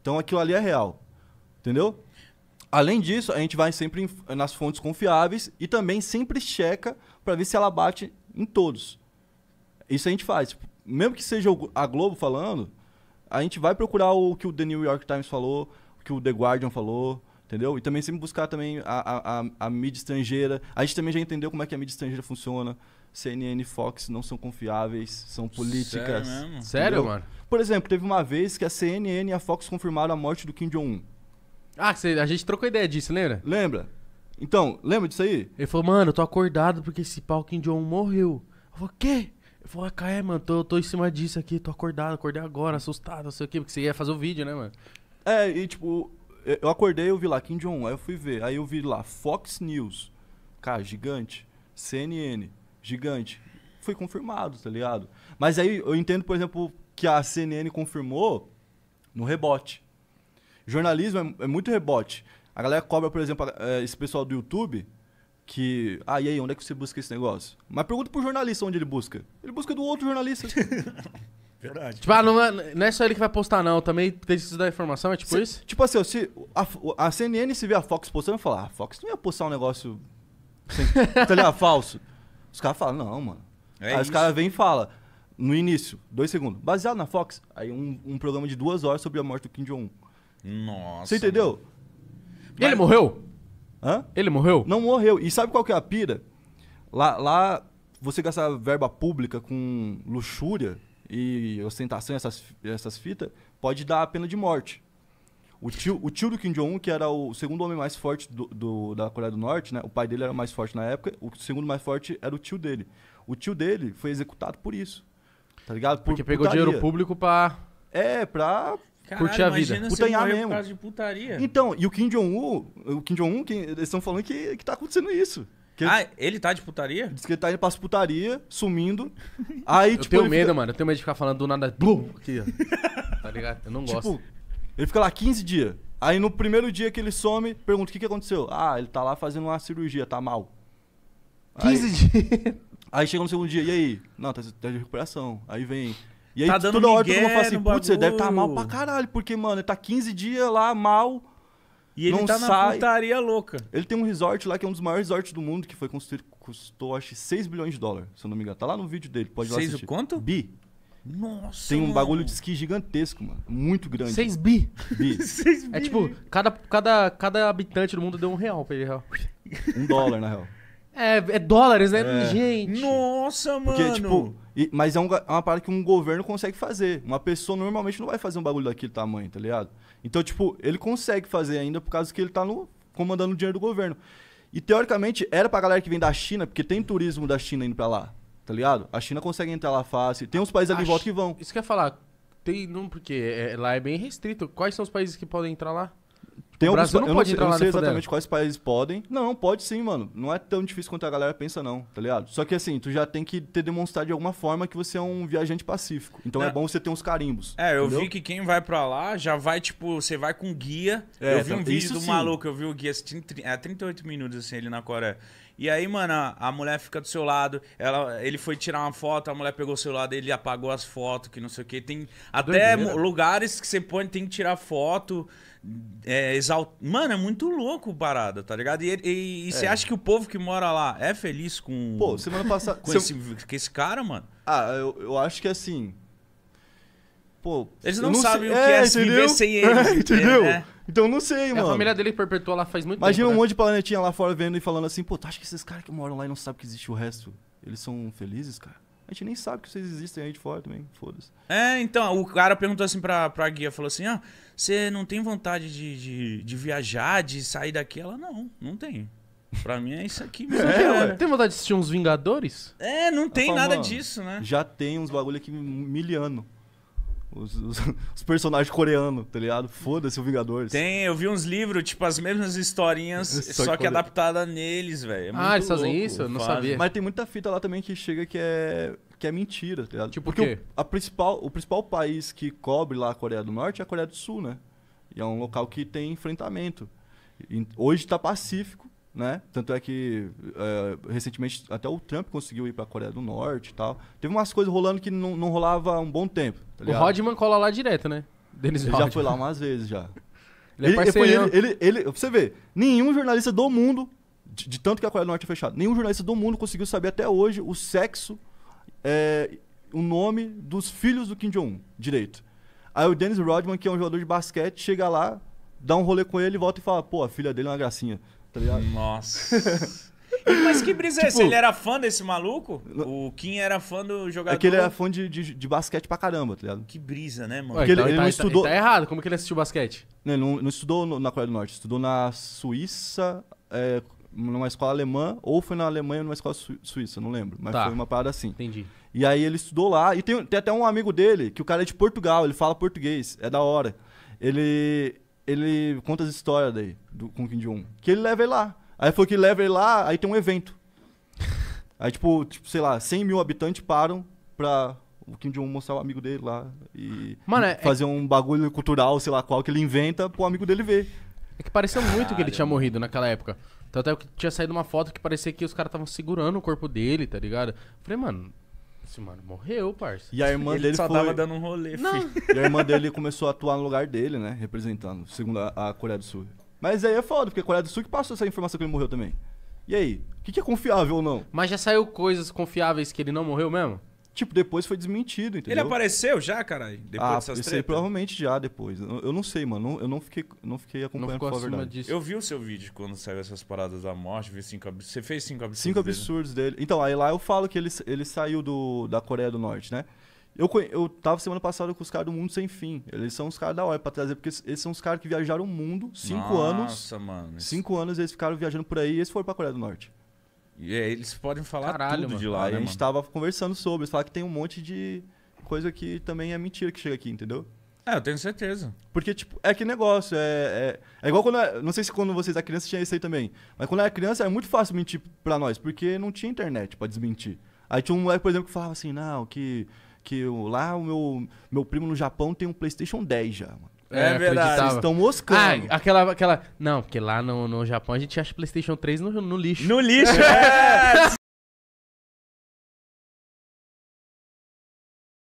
Então aquilo ali é real. Entendeu? Além disso, a gente vai sempre nas fontes confiáveis e também sempre checa para ver se ela bate em todos. Isso a gente faz. Mesmo que seja a Globo falando, a gente vai procurar o que o The New York Times falou, o que o The Guardian falou, entendeu? E também sempre buscar também a, a, a, mídia estrangeira. A gente também já entendeu como é que a mídia estrangeira funciona. CNN e Fox não são confiáveis, são políticas. Sério, mesmo? Sério mano? Por exemplo, teve uma vez que a CNN e a Fox confirmaram a morte do Kim Jong-un. Ah, a gente trocou ideia disso, lembra? Lembra. Então, lembra disso aí? Ele falou, mano, eu tô acordado porque esse pau Kim Jong-un morreu. Eu falei, quê? Eu falei, ah, é, mano, tô, tô em cima disso aqui, tô acordado, acordei agora, assustado, não sei o quê, porque você ia fazer o vídeo, né, mano? É, e tipo, eu acordei, eu vi lá Kim Jong-un, aí eu fui ver, aí eu vi lá Fox News, cara, gigante, CNN, gigante. Foi confirmado, tá ligado? Mas aí eu entendo, por exemplo, que a CNN confirmou no rebote. Jornalismo é, é muito rebote. A galera cobra, por exemplo, é, esse pessoal do YouTube, que. Ah, e aí, onde é que você busca esse negócio? Mas pergunta pro jornalista onde ele busca. Ele busca do outro jornalista. Verdade. Tipo, ah, não, é, não é só ele que vai postar, não. Também tem que dar informação, é tipo se, isso? Tipo assim, se a, a, CNN se vê a Fox postando, e falar, ah, a Fox não ia postar um negócio sem, tá ligado, falso. Os caras falam, não, mano. É aí isso. os caras vêm e falam, no início, dois segundos, baseado na Fox, aí um, um programa de duas horas sobre a morte do Kim Jong-un. Nossa. Você entendeu? Mas... Ele morreu? Hã? Ele morreu? Não morreu. E sabe qual que é a pira? Lá, lá você gastar verba pública com luxúria e ostentação, essas, essas fitas, pode dar a pena de morte. O tio, o tio do Kim Jong-un, que era o segundo homem mais forte do, do, da Coreia do Norte, né? O pai dele era o mais forte na época, o segundo mais forte era o tio dele. O tio dele foi executado por isso. Tá ligado? Por, Porque pegou putaria. dinheiro público pra. É, pra. Caralho, curtir a vida. Putanhar mesmo. Por causa de putaria. Então, e o Kim Jong-un, o Kim Jong-un, eles estão falando que, que tá acontecendo isso. Que ah, ele tá de putaria? Diz que ele tá indo pra putaria, sumindo. Aí, eu tipo. Eu tenho medo, fica... mano. Eu tenho medo de ficar falando do nada. Blum, aqui, ó. Tá ligado? Eu não tipo, gosto. Ele fica lá 15 dias. Aí no primeiro dia que ele some, pergunta o que, que aconteceu. Ah, ele tá lá fazendo uma cirurgia, tá mal. 15 aí, dias. Aí chega no segundo dia, e aí? Não, tá, tá de recuperação. Aí vem. E aí tá toda hora todo mundo fala assim, putz, você deve tá mal pra caralho, porque, mano, ele tá 15 dias lá mal e ele não tá sai. na putaria louca. Ele tem um resort lá que é um dos maiores resorts do mundo, que foi construído, custou acho 6 bilhões de dólares, se eu não me engano. Tá lá no vídeo dele, pode ir lá 6 o quanto? Bi. Nossa. Tem um bagulho de esqui gigantesco, mano. Muito grande. 6 bi. bi. 6 é bi. É tipo, cada, cada, cada habitante do mundo deu um real pra ele, real. Um dólar, na real. É, é dólares, né? É. Gente. Nossa, mano. Porque, tipo, e, mas é, um, é, uma parada que um governo consegue fazer. Uma pessoa normalmente não vai fazer um bagulho daquele tamanho, tá ligado? Então, tipo, ele consegue fazer ainda por causa que ele tá no, comandando o dinheiro do governo. E teoricamente era pra galera que vem da China, porque tem turismo da China indo pra lá, tá ligado? A China consegue entrar lá fácil. Tem uns países ali em volta que vão. Isso quer falar, tem. Não, porque é, lá é bem restrito. Quais são os países que podem entrar lá? Tem o Brasil alguns, não pode eu entrar lá Eu sei exatamente quais países podem. Não, pode sim, mano. Não é tão difícil quanto a galera pensa, não, tá ligado? Só que assim, tu já tem que ter demonstrado de alguma forma que você é um viajante pacífico. Então é, é bom você ter uns carimbos. É, eu entendeu? vi que quem vai pra lá já vai, tipo, você vai com guia. É, eu vi um tá. vídeo do sim. maluco, eu vi o guia, é 38 minutos, assim, ele na Coreia. E aí, mano, a mulher fica do seu lado, ela, ele foi tirar uma foto, a mulher pegou o celular dele, apagou as fotos, que não sei o que. Tem até Doideira. lugares que você põe, tem que tirar foto. É, exalt... Mano, é muito louco parada, tá ligado? E, e, e é. você acha que o povo que mora lá é feliz com, Pô, semana passada, com, esse, com esse cara, mano? Ah, eu, eu acho que é assim pô. Eles não, não sabem sei, o que é, é se viver sem é, eles. É, entendeu? Né? Então não sei, é, mano. A família dele perpetua lá faz muito Imagina tempo. Imagina um né? monte de planetinha lá fora vendo e falando assim, pô, tu acha que esses caras que moram lá e não sabem que existe o resto? Eles são felizes, cara? A gente nem sabe que vocês existem aí de fora também, foda-se. É, então, o cara perguntou assim pra, pra guia, falou assim, ah, você não tem vontade de, de, de viajar, de sair daqui? Ela, não, não tem. Pra mim é isso aqui mesmo. É, é. tem vontade de assistir uns Vingadores? É, não tem falo, nada mano, disso, né? Já tem uns bagulho aqui miliano. Os, os, os, personagens coreanos, tá ligado? Foda-se o Vingadores. Tem, eu vi uns livros, tipo, as mesmas historinhas, só, só que, que adaptada neles, velho. É ah, eles louco, fazem isso? Não faz. sabia. Mas tem muita fita lá também que chega que é, que é mentira, tá ligado? Tipo Porque o, quê? a principal, o principal país que cobre lá a Coreia do Norte é a Coreia do Sul, né? E é um local que tem enfrentamento. E hoje tá pacífico, né? Tanto é que é, recentemente até o Trump conseguiu ir para a Coreia do Norte e tal. Teve umas coisas rolando que não, não rolava um bom tempo. Tá o Rodman cola lá direto, né? Dennis ele já foi lá umas vezes já. ele, é ele, ele, ele, Você vê, nenhum jornalista do mundo, de, de, tanto que a Coreia do Norte é fechada, nenhum jornalista do mundo conseguiu saber até hoje o sexo, é, o nome dos filhos do Kim Jong-un direito. Aí o Dennis Rodman, que é um jogador de basquete, chega lá, dá um rolê com ele, volta e fala: pô, a filha dele é uma gracinha tá ligado? Nossa. Mas que brisa é essa? Tipo, ele era fã desse maluco? O Kim era fã do jogador. É que ele era fã de, de, de basquete pra caramba, tá ligado? Que brisa, né, mano? Ué, então, ele, ele, tá, não tá, estudou. Tá, ele tá errado, como que ele assistiu basquete? Não, ele não, não estudou no, na Coreia do Norte, estudou na Suíça, é, numa escola alemã, ou foi na Alemanha numa escola su, suíça, não lembro. Mas tá. foi uma parada assim. Entendi. E aí ele estudou lá, e tem, tem até um amigo dele, que o cara é de Portugal, ele fala português, é da hora. Ele, ele conta as histórias daí, do, com o Kim Jong-un. Que ele leva ele lá. Aí foi que leva ele lá, aí tem um evento. Aí, tipo, tipo, sei lá, 100 mil habitantes param pra o Kim Jong-un mostrar o amigo dele lá. E Mano, é, fazer um bagulho cultural, sei lá qual, que ele inventa pro amigo dele ver. É que pareceu muito Caramba. que ele tinha morrido naquela época. Então até que tinha saído uma foto que parecia que os caras estavam segurando o corpo dele, tá ligado? Falei, mano, esse mano morreu, parça. E a irmã ele dele só foi... tava dando um rolê, Não. Filho. E a irmã dele começou a atuar no lugar dele, né? Representando, segundo a, a Coreia do Sul. Mas aí é foda, porque a Coreia do Sul que passou essa informação que ele morreu também. E aí? O que, que é confiável ou não? Mas já saiu coisas confiáveis que ele não morreu mesmo? tipo, depois foi desmentido, entendeu? Ele apareceu já, caralho? Depois ah, dessas treta? provavelmente já depois. Eu, eu, não sei, mano. Eu não fiquei, não fiquei acompanhando não a verdade. Disso. Eu vi o seu vídeo quando saiu essas paradas da morte, vi cinco ab... Você fez cinco absurdos. Cinco absurdos dele. dele. Então, aí lá eu falo que ele, ele saiu do, da Coreia do Norte, né? Eu, eu tava semana passada com os caras do Mundo Sem Fim. Eles são os caras da hora pra trazer, porque eles são os caras que viajaram o mundo cinco Nossa, anos. Nossa, mano. Cinco anos eles ficaram viajando por aí e eles foram pra Coreia do Norte. E é, eles podem falar Caralho, tudo mano. de lá, e né, a gente tava conversando sobre, falar que tem um monte de coisa que também é mentira que chega aqui, entendeu? É, eu tenho certeza. Porque, tipo, é que negócio, é, é, é igual quando. Eu, é, não sei se quando vocês eram é criança tinha isso aí também. Mas quando eu é era criança era muito fácil mentir pra nós, porque não tinha internet pra desmentir. Aí tinha um moleque, por exemplo, que falava assim, não, que, que eu, lá o meu, meu primo no Japão tem um Playstation 10 já, mano. É, é, verdade, eles estão moscando. Ah, aquela, aquela. Não, porque lá no, no Japão a gente acha PlayStation 3 no, no lixo. No lixo? É!